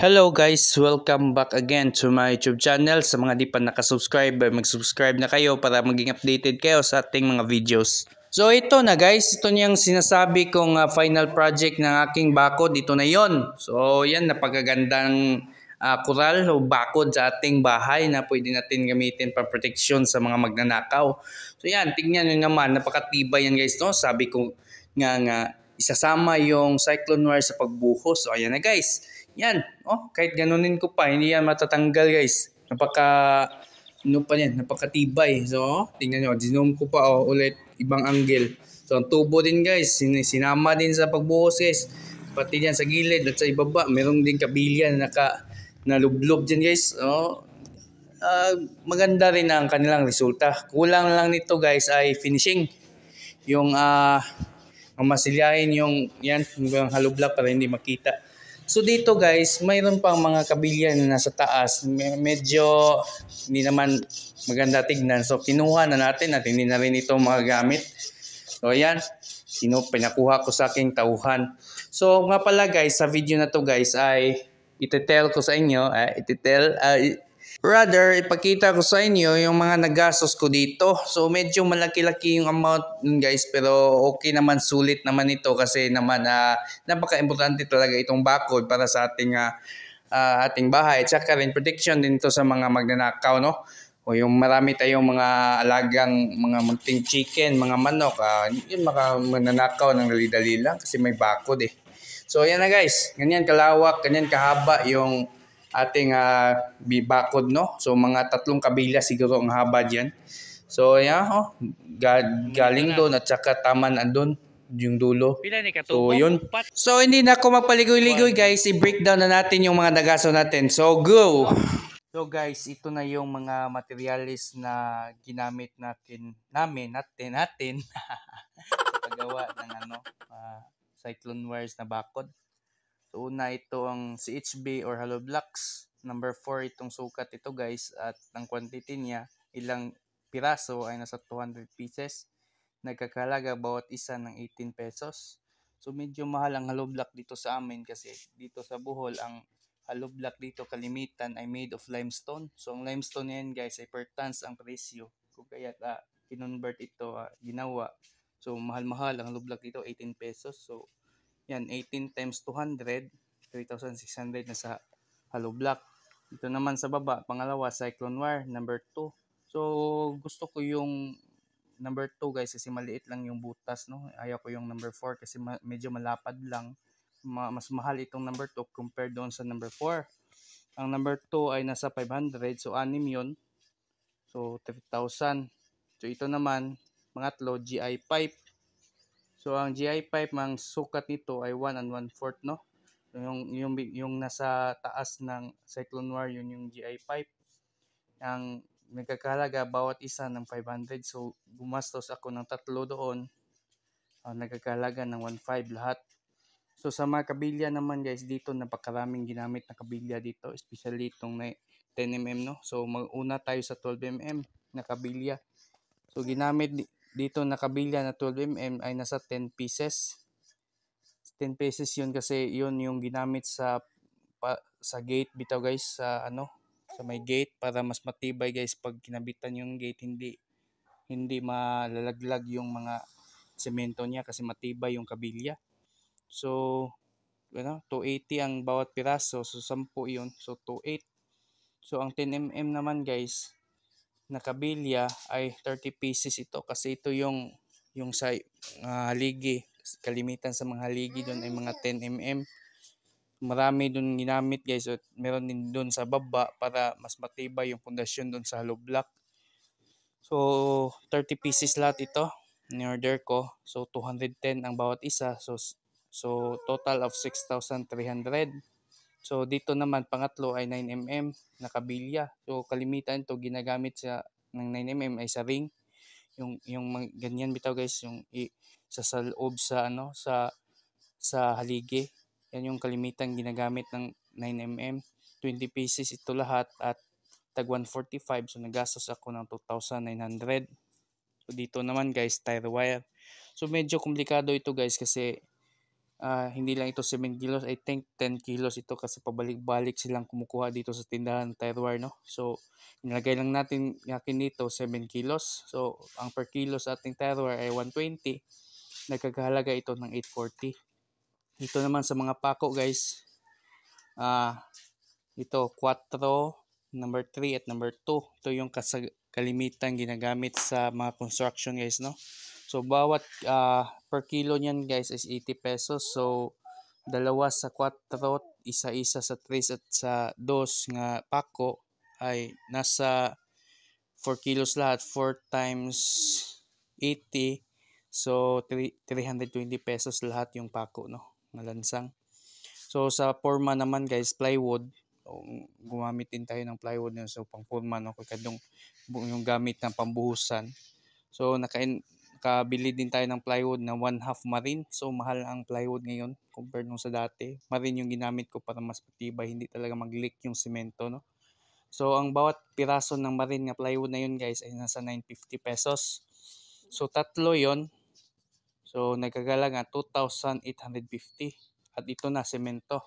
Hello guys! Welcome back again to my YouTube channel. Sa mga di pa nakasubscribe, mag-subscribe na kayo para maging updated kayo sa ating mga videos. So ito na guys, ito yung sinasabi kong uh, final project ng aking bakod. Ito na yon. So yan, napagagandang uh, ah, kural o bakod sa ating bahay na pwede natin gamitin para protection sa mga magnanakaw. So yan, tingnan nyo naman, napakatibay yan guys. No? Sabi ko nga nga, isasama yung cyclone wire sa pagbuhos. So ayan na guys yan. Oh, kahit ganunin ko pa, hindi yan matatanggal guys. Napaka, ano pa yan, napakatibay. So, tingnan nyo, dinom ko pa oh, ulit, ibang angle. So, ang tubo din guys, sin- sinama din sa pagbuhos guys. Pati dyan sa gilid at sa ibaba, meron din kabilya na naka, nalublob dyan guys. Oh, uh, maganda rin ang kanilang resulta. Kulang lang nito guys ay finishing. Yung uh, ah, masilyahin yung yan, yung halubla para hindi makita. So dito guys, mayroon pang mga kabilya na nasa taas. Medyo hindi naman maganda tignan. So kinuha na natin at hindi na rin ito magagamit. So ayan, sino pinakuha ko sa aking tauhan. So nga pala guys, sa video na to guys ay itetel ko sa inyo, uh, itetel, uh, Rather, ipakita ko sa inyo yung mga nagastos ko dito. So, medyo malaki-laki yung amount nun guys. Pero okay naman, sulit naman ito kasi naman uh, napaka-importante talaga itong backhold para sa ating, uh, uh, ating bahay. At saka rin protection din ito sa mga magnanakaw, no? O yung marami tayong mga alagang mga munting chicken, mga manok. Uh, yun, maka mananakaw ng dali-dali lang kasi may backhold eh. So, ayan na guys. Ganyan kalawak, ganyan kahaba yung ating uh, bakod, no? So, mga tatlong kabilya siguro ang haba diyan. So, yeah, oh, ga- galing doon at saka taman na yung dulo. Pila ni So, yun. So, hindi na ako magpaligoy-ligoy, guys. I-breakdown na natin yung mga nagaso natin. So, go! So, guys, ito na yung mga materialis na ginamit natin, namin, natin, natin, sa paggawa ng ano, uh, cyclone wires na bakod una itong CHB or hollow blocks. Number 4 itong sukat ito guys at ang quantity niya ilang piraso ay nasa 200 pieces. Nagkakalaga bawat isa ng 18 pesos. So medyo mahal ang hollow block dito sa amin kasi dito sa Bohol ang hollow block dito kalimitan ay made of limestone. So ang limestone niyan guys ay per tons ang presyo. Kung kaya ah, kinonvert ito, uh, ginawa. So mahal-mahal ang hollow block dito 18 pesos. So yan, 18 times 200, 3,600 na sa hollow block. Ito naman sa baba, pangalawa, cyclone wire, number 2. So, gusto ko yung number 2 guys kasi maliit lang yung butas. No? Ayaw ko yung number 4 kasi ma- medyo malapad lang. Ma- mas mahal itong number 2 compared doon sa number 4. Ang number 2 ay nasa 500, so 6 yun. So, 3,000. So, ito naman, mga tlo, GI pipe. So ang GI pipe, mang sukat nito ay 1 and 1 4 no? Yung, yung, yung nasa taas ng cyclone wire, yun yung GI pipe. Ang nagkakalaga bawat isa ng 500. So gumastos ako ng tatlo doon. Uh, nagkakalaga ng 1.5 lahat. So sa mga kabilya naman guys, dito napakaraming ginamit na kabilya dito, especially itong 10mm no. So mag-una tayo sa 12mm na kabilya. So ginamit dito nakabilya na 12mm ay nasa 10 pieces. 10 pieces yun kasi yun yung ginamit sa pa, sa gate bitaw guys sa ano sa may gate para mas matibay guys pag kinabitan yung gate hindi hindi malalaglag yung mga semento niya kasi matibay yung kabilya. So ano, 280 ang bawat piraso. So, 10 yun. So, 28. So, ang 10mm naman guys, na kabilya ay 30 pieces ito kasi ito yung yung sa uh, haligi kalimitan sa mga haligi doon ay mga 10 mm marami doon ginamit guys at meron din doon sa baba para mas matibay yung pundasyon doon sa hollow block so 30 pieces lahat ito ni order ko so 210 ang bawat isa so so total of 6,300 So dito naman pangatlo ay 9mm na kabilya. So kalimitan to ginagamit sa ng 9mm ay sa ring. Yung yung ganyan bitaw guys, yung i, sa sa sa ano sa sa haligi. Yan yung kalimitan ginagamit ng 9mm. 20 pieces ito lahat at tag 145 so nagastos ako ng 2,900. So dito naman guys tire wire. So medyo komplikado ito guys kasi Uh, hindi lang ito 7 kilos, I think 10 kilos ito kasi pabalik-balik silang kumukuha dito sa tindahan ng Taiwar, no? So, nilagay lang natin yakin dito 7 kilos. So, ang per kilo sa ating Taiwar ay 120. Nagkakahalaga ito ng 840. Ito naman sa mga pako, guys. Ah, uh, ito 4, number 3 at number 2. Ito yung kasag kalimitan ginagamit sa mga construction, guys, no? So, bawat uh, per kilo niyan guys is 80 pesos. So, dalawa sa 4, isa-isa sa 3 at sa 2 nga pako ay nasa 4 kilos lahat. 4 times 80. So, 3, 320 pesos lahat yung pako, no? Nalansang. So, sa forma naman guys, plywood. So, oh, gumamit din tayo ng plywood yun. So, pang forma, no? Kaya yung, yung gamit ng pambuhusan. So, nakain, Kabili din tayo ng plywood na 1 half marine. So mahal ang plywood ngayon compared nung sa dati. Marine yung ginamit ko para mas matibay, hindi talaga mag-leak yung semento, no? So ang bawat piraso ng marine na plywood na yun guys ay nasa 950 pesos. So tatlo yon So nagkagala nga 2,850 at ito na semento.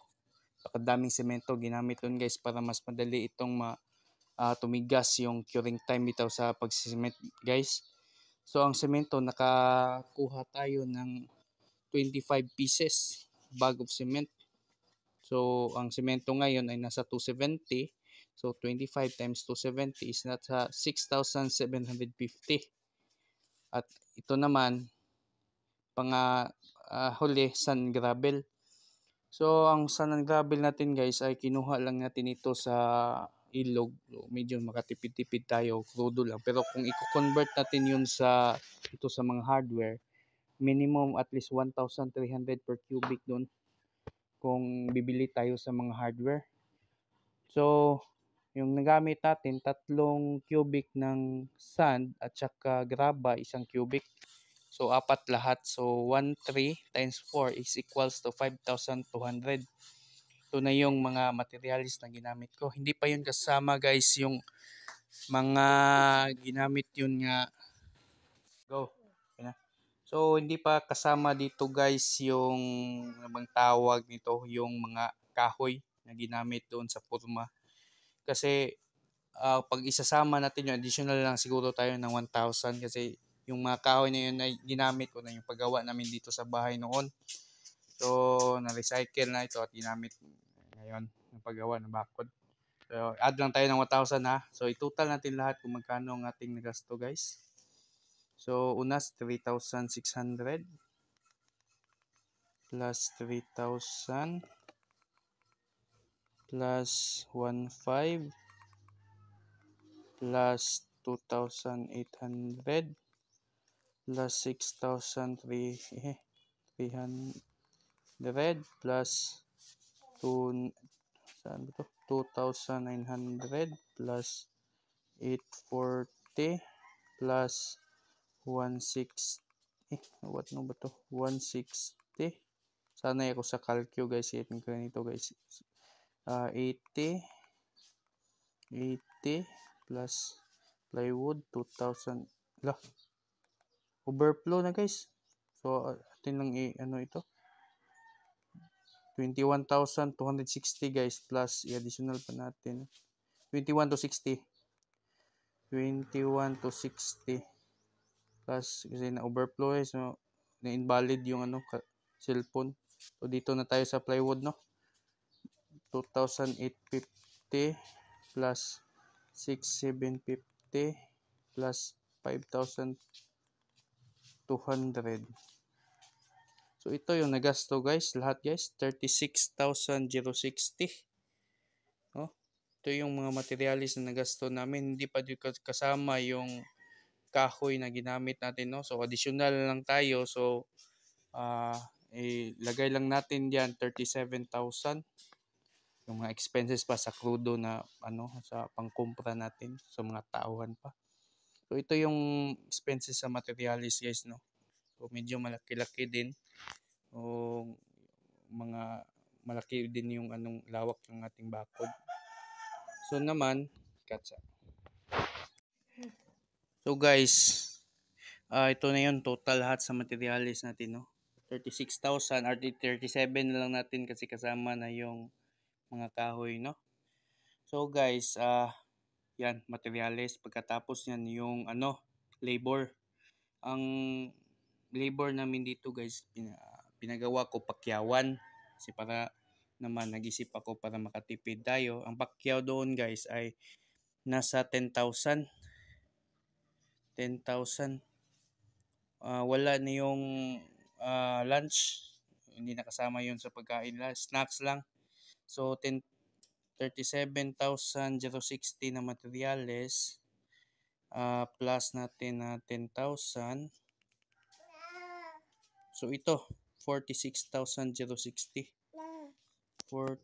Pakadaming semento ginamit yun guys para mas madali itong ma, uh, tumigas yung curing time bitaw sa pagsisimento guys. So ang semento nakakuha tayo ng 25 pieces bag of cement. So ang semento ngayon ay nasa 270. So 25 times 270 is nasa 6,750. At ito naman pang uh, ah, huli san gravel. So ang san gravel natin guys ay kinuha lang natin ito sa ilog. So, medyo makatipid-tipid tayo, krudo lang. Pero kung i-convert natin yun sa, ito sa mga hardware, minimum at least 1,300 per cubic doon kung bibili tayo sa mga hardware. So, yung nagamit natin, tatlong cubic ng sand at saka graba, isang cubic. So, apat lahat. So, 1,3 times 4 is equals to 5,200 ito na yung mga materials na ginamit ko. Hindi pa yun kasama guys yung mga ginamit yun nga. Go. So hindi pa kasama dito guys yung bang tawag nito yung mga kahoy na ginamit doon sa purma. Kasi uh, pag isasama natin yung additional lang siguro tayo ng 1,000 kasi yung mga kahoy na yun na ginamit ko na yung paggawa namin dito sa bahay noon. So, na-recycle na ito at ginamit ngayon ng paggawa ng barcode. So, add lang tayo ng 1,000 ha. So, itotal natin lahat kung magkano ang ating nagasto guys. So, unas 3,600 plus 3,000 plus 1,500 plus 2,800 plus 6,300 eh, plus 2 saan ba 2,900 plus 840 plus 160 eh, what no ba to? 160 sanay ako sa calcio guys itin ko nito guys uh, 80 80 plus plywood 2,000 lah overflow na guys so atin lang i ano ito 21,260 guys plus i-additional pa natin 21 to 60 21 to 60 plus kasi na overflow eh so na invalid yung ano cellphone so dito na tayo sa plywood no 2,850 plus 6,750 plus 5,200 So, ito yung nagasto guys. Lahat guys, 36,060. Oh, Ito yung mga materialis na nagasto namin. Hindi pa kasama yung kahoy na ginamit natin. No? So, additional lang tayo. So, uh, ilagay lang natin diyan 37,000 yung mga expenses pa sa krudo na ano sa pangkumpra natin sa mga tauhan pa. So ito yung expenses sa materialis guys no o medyo malaki-laki din o mga malaki din yung anong lawak ng ating bakod. So naman, katsa. So guys, uh, ito na yung total lahat sa materials natin, no? 36,000 or 37 na lang natin kasi kasama na yung mga kahoy, no? So guys, uh, yan, materials. Pagkatapos yan yung ano, labor. Ang labor namin dito guys, pina, pinagawa ko pakyawan. Kasi para naman nag-isip ako para makatipid tayo. Ang pakyaw doon guys ay nasa 10,000. 10,000. Uh, wala na yung uh, lunch. Hindi nakasama yon sa pagkain. Snacks lang. So 10, 37,060 na materyales uh, plus natin na uh, 10,000 So ito, 46,060. 40,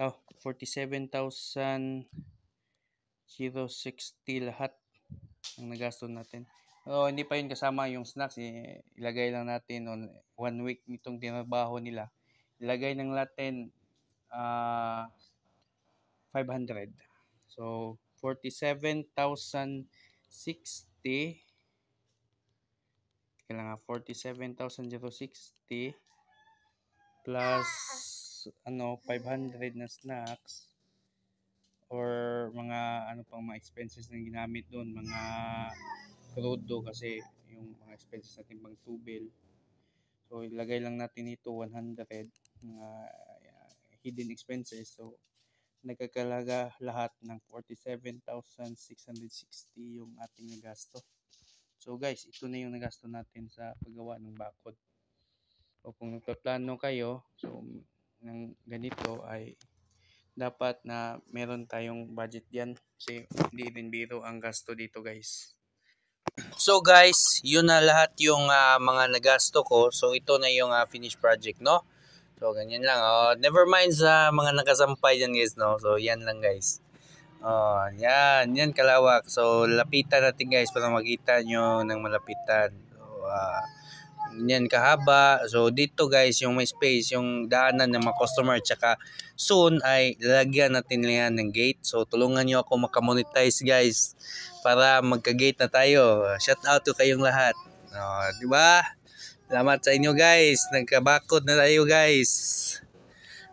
oh, 47,060 lahat ang nagastos natin. Oh, hindi pa yun kasama yung snacks. Eh, ilagay lang natin on one week nitong dinabaho nila. Ilagay ng natin uh, 500. So, 47,060 kailangan 47,060 plus ano 500 na snacks or mga ano pang mga expenses na ginamit doon, mga krudo kasi yung mga expenses natin pang tubil. So ilagay lang natin ito 100 mga uh, hidden expenses. So nagkakalaga lahat ng 47,660 yung ating nagasto. So guys, ito na yung nagasto natin sa paggawa ng bakod. O kung nagpaplano kayo, so ng ganito ay dapat na meron tayong budget diyan kasi hindi din biro ang gasto dito guys. So guys, yun na lahat yung uh, mga nagasto ko. So ito na yung uh, finished project, no? So ganyan lang. Oh, never mind sa mga nakasampay diyan guys, no? So yan lang guys. Oh, yan, yan kalawak. So, lapitan natin guys para makita nyo ng malapitan. So, uh, yan kahaba. So, dito guys, yung may space, yung daanan ng mga customer. Tsaka soon ay lalagyan natin yan ng gate. So, tulungan nyo ako makamonetize guys para magka-gate na tayo. Shout out to kayong lahat. Oh, di ba? Salamat sa inyo guys. Nagkabakod na tayo guys.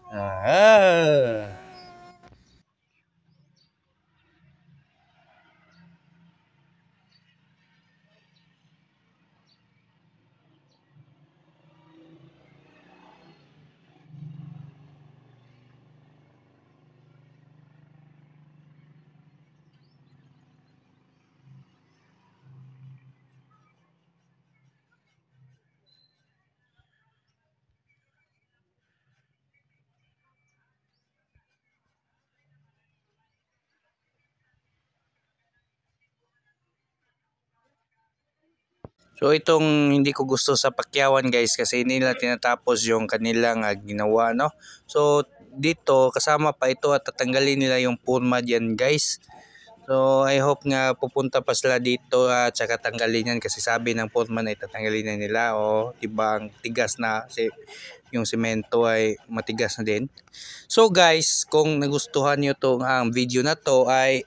Ah. So itong hindi ko gusto sa Pakyawan guys kasi nila tinatapos yung kanilang uh, ginawa no. So dito kasama pa ito at tatanggalin nila yung puma diyan guys. So I hope nga pupunta pa sila dito at uh, saka tanggalin yan kasi sabi ng foreman ay tatanggalin na nila o oh, diba ang tigas na si yung semento ay matigas na din. So guys kung nagustuhan niyo tong ang ah, video na to ay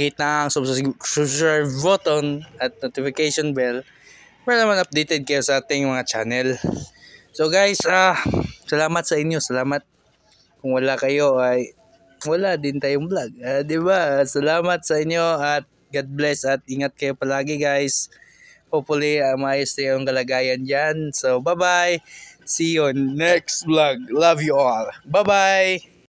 i na ang subscribe button at notification bell para naman updated kayo sa ating mga channel. So guys, ah, salamat sa inyo, salamat. Kung wala kayo ay wala din tayong vlog. Ah, 'Di ba? Salamat sa inyo at God bless at ingat kayo palagi guys. Hopefully uh, maayos na yung kalagayan dyan. So bye-bye. See you on next vlog. Love you all. Bye-bye.